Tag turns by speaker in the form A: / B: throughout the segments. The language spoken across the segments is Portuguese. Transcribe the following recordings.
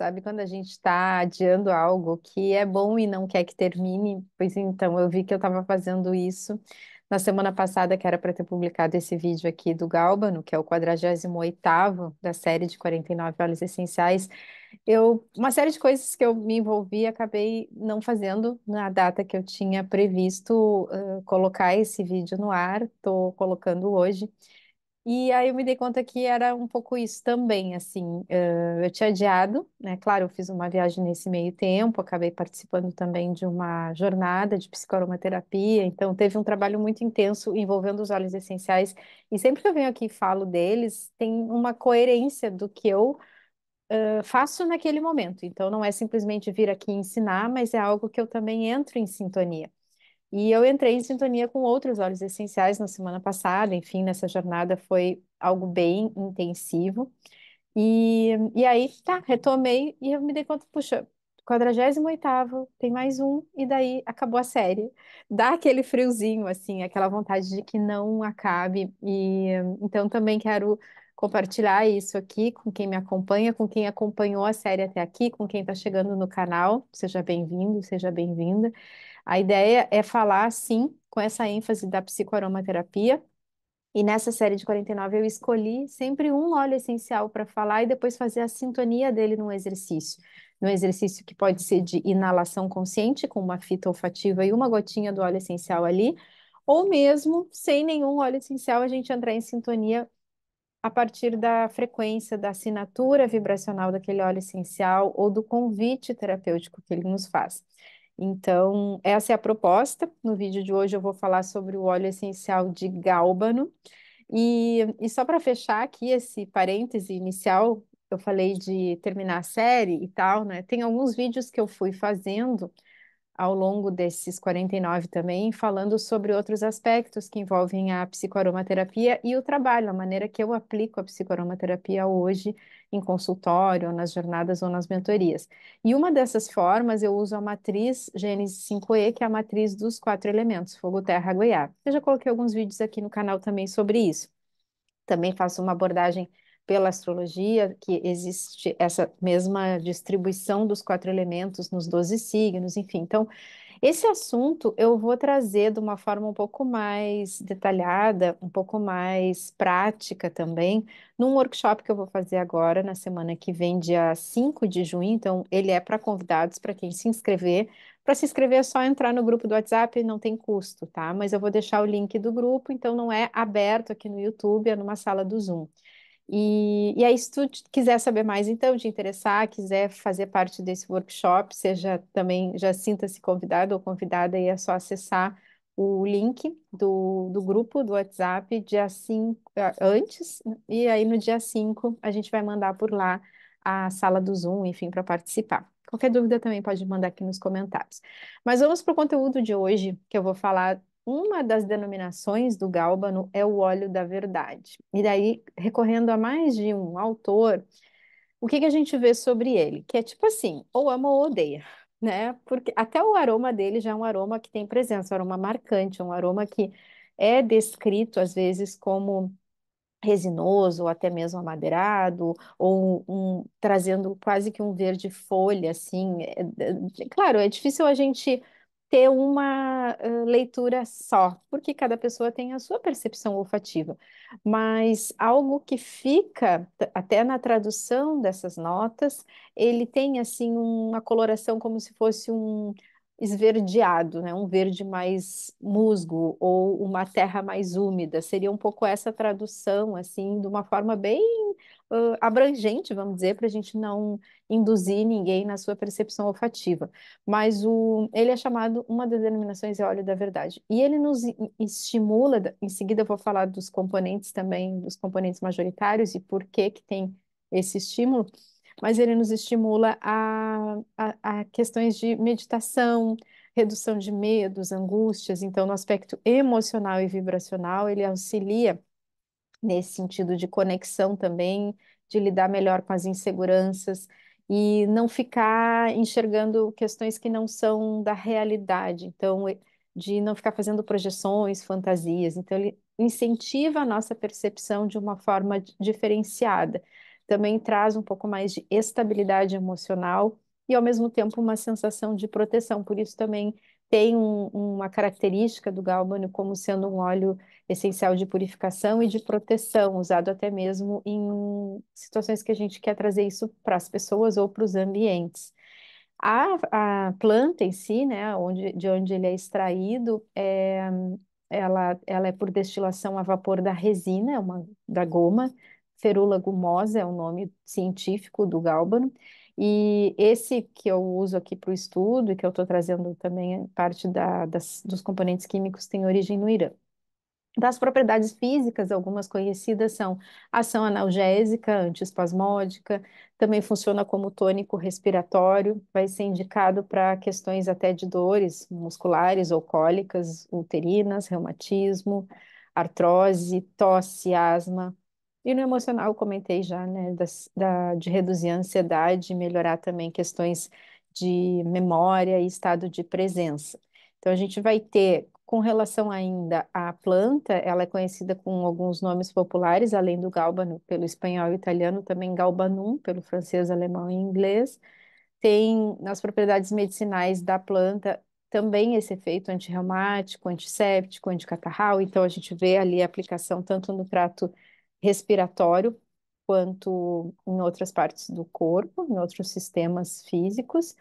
A: Sabe quando a gente está adiando algo que é bom e não quer que termine? Pois então, eu vi que eu estava fazendo isso na semana passada, que era para ter publicado esse vídeo aqui do Galbano, que é o 48 da série de 49 óleos essenciais. Eu, uma série de coisas que eu me envolvi, acabei não fazendo na data que eu tinha previsto uh, colocar esse vídeo no ar, estou colocando hoje. E aí eu me dei conta que era um pouco isso também, assim, uh, eu tinha adiado, né? Claro, eu fiz uma viagem nesse meio tempo, acabei participando também de uma jornada de psicoaromaterapia, então teve um trabalho muito intenso envolvendo os óleos essenciais, e sempre que eu venho aqui e falo deles, tem uma coerência do que eu uh, faço naquele momento, então não é simplesmente vir aqui ensinar, mas é algo que eu também entro em sintonia. E eu entrei em sintonia com outros óleos essenciais na semana passada, enfim, nessa jornada foi algo bem intensivo. E, e aí, tá, retomei e eu me dei conta, puxa, 48 tem mais um, e daí acabou a série. Dá aquele friozinho, assim, aquela vontade de que não acabe. E então também quero compartilhar isso aqui com quem me acompanha, com quem acompanhou a série até aqui, com quem está chegando no canal. Seja bem-vindo, seja bem-vinda. A ideia é falar, sim, com essa ênfase da psicoaromaterapia. E nessa série de 49 eu escolhi sempre um óleo essencial para falar e depois fazer a sintonia dele num exercício. Num exercício que pode ser de inalação consciente, com uma fita olfativa e uma gotinha do óleo essencial ali, ou mesmo sem nenhum óleo essencial, a gente entrar em sintonia a partir da frequência, da assinatura vibracional daquele óleo essencial ou do convite terapêutico que ele nos faz. Então, essa é a proposta. No vídeo de hoje eu vou falar sobre o óleo essencial de gálbano. E, e só para fechar aqui esse parêntese inicial, eu falei de terminar a série e tal, né? Tem alguns vídeos que eu fui fazendo ao longo desses 49 também, falando sobre outros aspectos que envolvem a psicoaromaterapia e o trabalho, a maneira que eu aplico a psicoaromaterapia hoje em consultório, nas jornadas ou nas mentorias. E uma dessas formas eu uso a matriz Gênesis 5E, que é a matriz dos quatro elementos, fogo, terra, água e ar. Eu já coloquei alguns vídeos aqui no canal também sobre isso. Também faço uma abordagem pela astrologia, que existe essa mesma distribuição dos quatro elementos nos doze signos, enfim. Então, esse assunto eu vou trazer de uma forma um pouco mais detalhada, um pouco mais prática também, num workshop que eu vou fazer agora, na semana que vem, dia 5 de junho. Então, ele é para convidados, para quem se inscrever. Para se inscrever é só entrar no grupo do WhatsApp, não tem custo, tá? Mas eu vou deixar o link do grupo, então não é aberto aqui no YouTube, é numa sala do Zoom. E, e aí, se tu quiser saber mais, então, te interessar, quiser fazer parte desse workshop, seja também, já sinta-se convidado ou convidada, e é só acessar o link do, do grupo do WhatsApp dia 5, ah, antes, e aí no dia 5 a gente vai mandar por lá a sala do Zoom, enfim, para participar. Qualquer dúvida também pode mandar aqui nos comentários. Mas vamos para o conteúdo de hoje, que eu vou falar uma das denominações do Gálbano é o óleo da verdade. E daí, recorrendo a mais de um autor, o que, que a gente vê sobre ele? Que é tipo assim, ou ama ou odeia, né? Porque até o aroma dele já é um aroma que tem presença, um aroma marcante, um aroma que é descrito às vezes como resinoso, ou até mesmo amadeirado, ou um, trazendo quase que um verde folha, assim. É, é, é, claro, é difícil a gente ter uma uh, leitura só, porque cada pessoa tem a sua percepção olfativa. Mas algo que fica até na tradução dessas notas, ele tem assim uma coloração como se fosse um esverdeado, né? Um verde mais musgo ou uma terra mais úmida. Seria um pouco essa tradução assim, de uma forma bem uh, abrangente, vamos dizer, para a gente não induzir ninguém na sua percepção olfativa. Mas o, ele é chamado uma das denominações é óleo da verdade. E ele nos estimula, em seguida eu vou falar dos componentes também, dos componentes majoritários e por que que tem esse estímulo, mas ele nos estimula a, a, a questões de meditação, redução de medos, angústias. Então, no aspecto emocional e vibracional, ele auxilia nesse sentido de conexão também, de lidar melhor com as inseguranças e não ficar enxergando questões que não são da realidade. Então, de não ficar fazendo projeções, fantasias. Então, ele incentiva a nossa percepção de uma forma diferenciada. Também traz um pouco mais de estabilidade emocional e, ao mesmo tempo, uma sensação de proteção. Por isso, também tem um, uma característica do gálbano como sendo um óleo essencial de purificação e de proteção, usado até mesmo em situações que a gente quer trazer isso para as pessoas ou para os ambientes. A, a, planta em si, né, onde, de onde ele é extraído, é, ela, ela é por destilação a vapor da resina, é uma, da goma, ferula gumosa é o nome científico do gálbano, e esse que eu uso aqui para o estudo e que eu estou trazendo também é parte da, das, dos componentes químicos tem origem no Irã. Das propriedades físicas, algumas conhecidas são ação analgésica, antiespasmódica, também funciona como tônico respiratório, vai ser indicado para questões até de dores musculares ou cólicas uterinas, reumatismo, artrose, tosse, asma, e no emocional, eu comentei já, né, da, da, de reduzir a ansiedade, melhorar também questões de memória e estado de presença. Então, a gente vai ter, com relação ainda à planta, ela é conhecida com alguns nomes populares, além do galbano, pelo espanhol e italiano, também galbanum, pelo francês, alemão e inglês. Tem nas propriedades medicinais da planta também esse efeito antirreumático, antisséptico, anticatarral, então a gente vê ali a aplicação tanto no trato respiratório quanto em outras partes do corpo, em outros sistemas físicos,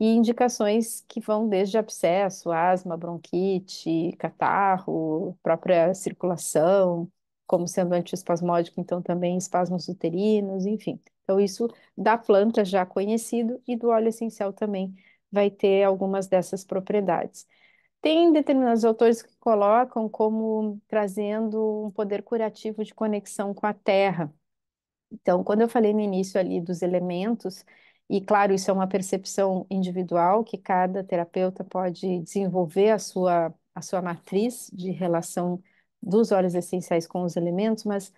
A: e indicações que vão desde abscesso, asma, bronquite, catarro, própria circulação, como sendo antiespasmódico, então também espasmos uterinos, enfim. Então, isso da planta já conhecido e do óleo essencial também vai ter algumas dessas propriedades. Tem determinados autores que colocam como trazendo um poder curativo de conexão com a terra. Então, quando eu falei no início ali dos elementos, e claro, isso é uma percepção individual que cada terapeuta pode desenvolver a sua a sua matriz de relação dos olhos essenciais com os elementos, mas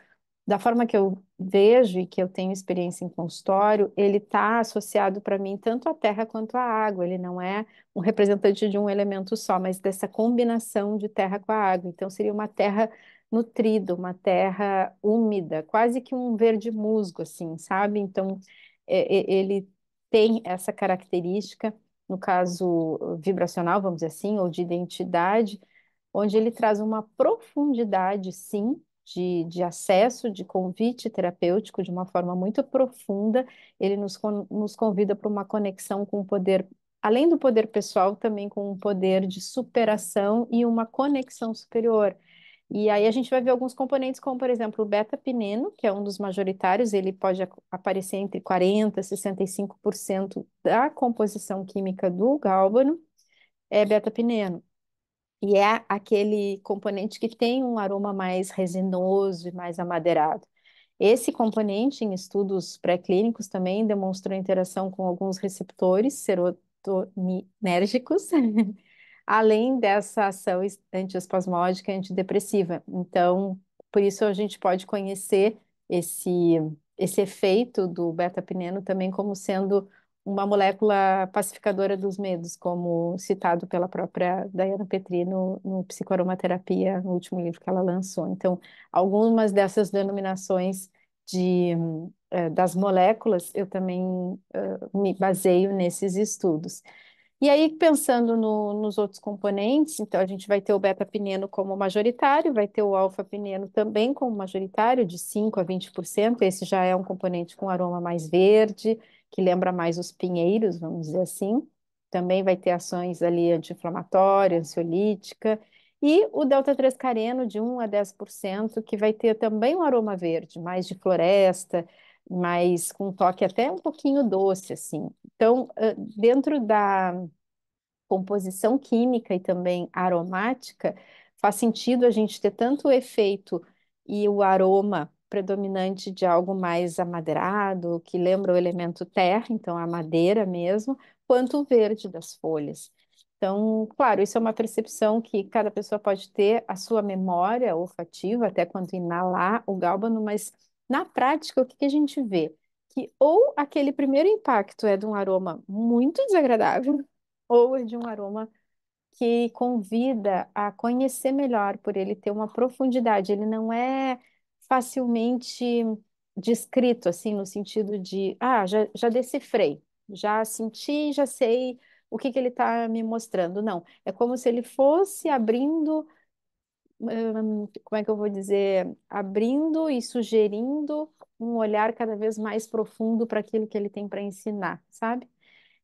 A: da forma que eu vejo e que eu tenho experiência em consultório, ele está associado para mim tanto à terra quanto à água. Ele não é um representante de um elemento só, mas dessa combinação de terra com a água. Então, seria uma terra nutrida, uma terra úmida, quase que um verde musgo, assim, sabe? Então, é, ele tem essa característica, no caso vibracional, vamos dizer assim, ou de identidade, onde ele traz uma profundidade, sim, de, de acesso, de convite terapêutico de uma forma muito profunda, ele nos, nos convida para uma conexão com o poder, além do poder pessoal, também com um poder de superação e uma conexão superior. E aí a gente vai ver alguns componentes, como por exemplo o beta-pineno, que é um dos majoritários, ele pode aparecer entre 40% e 65% da composição química do gálbano, é beta-pineno. E é aquele componente que tem um aroma mais resinoso e mais amadeirado. Esse componente, em estudos pré-clínicos, também demonstrou interação com alguns receptores serotoninérgicos, além dessa ação antiespasmódica e antidepressiva. Então, por isso a gente pode conhecer esse, esse efeito do beta-pineno também como sendo uma molécula pacificadora dos medos, como citado pela própria Diana Petri no, no Psicoaromaterapia, no último livro que ela lançou. Então, algumas dessas denominações de, eh, das moléculas, eu também eh, me baseio nesses estudos. E aí, pensando no, nos outros componentes, então a gente vai ter o beta-pineno como majoritário, vai ter o alfa-pineno também como majoritário, de 5% a 20%. Esse já é um componente com aroma mais verde, que lembra mais os pinheiros, vamos dizer assim. Também vai ter ações ali anti-inflamatória, ansiolítica. E o delta-3 careno, de 1 a 10%, que vai ter também um aroma verde, mais de floresta, mais com toque até um pouquinho doce, assim. Então, dentro da composição química e também aromática, faz sentido a gente ter tanto o efeito e o aroma predominante de algo mais amadeirado, que lembra o elemento terra, então a madeira mesmo, quanto o verde das folhas. Então, claro, isso é uma percepção que cada pessoa pode ter a sua memória olfativa, até quando inalar o gálbano, mas na prática, o que, que a gente vê? Que ou aquele primeiro impacto é de um aroma muito desagradável, ou é de um aroma que convida a conhecer melhor, por ele ter uma profundidade, ele não é facilmente descrito, assim, no sentido de, ah, já, já decifrei, já senti, já sei o que, que ele está me mostrando. Não, é como se ele fosse abrindo, hum, como é que eu vou dizer, abrindo e sugerindo um olhar cada vez mais profundo para aquilo que ele tem para ensinar, sabe?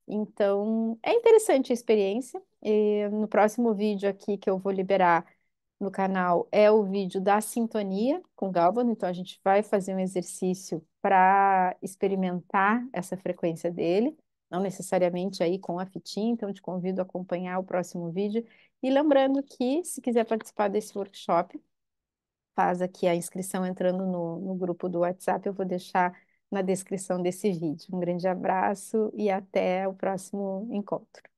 A: Então, é interessante a experiência. E no próximo vídeo aqui que eu vou liberar, no canal é o vídeo da sintonia com Galvano, então a gente vai fazer um exercício para experimentar essa frequência dele, não necessariamente aí com a fitinha, então te convido a acompanhar o próximo vídeo. E lembrando que, se quiser participar desse workshop, faz aqui a inscrição entrando no, no grupo do WhatsApp, eu vou deixar na descrição desse vídeo. Um grande abraço e até o próximo encontro.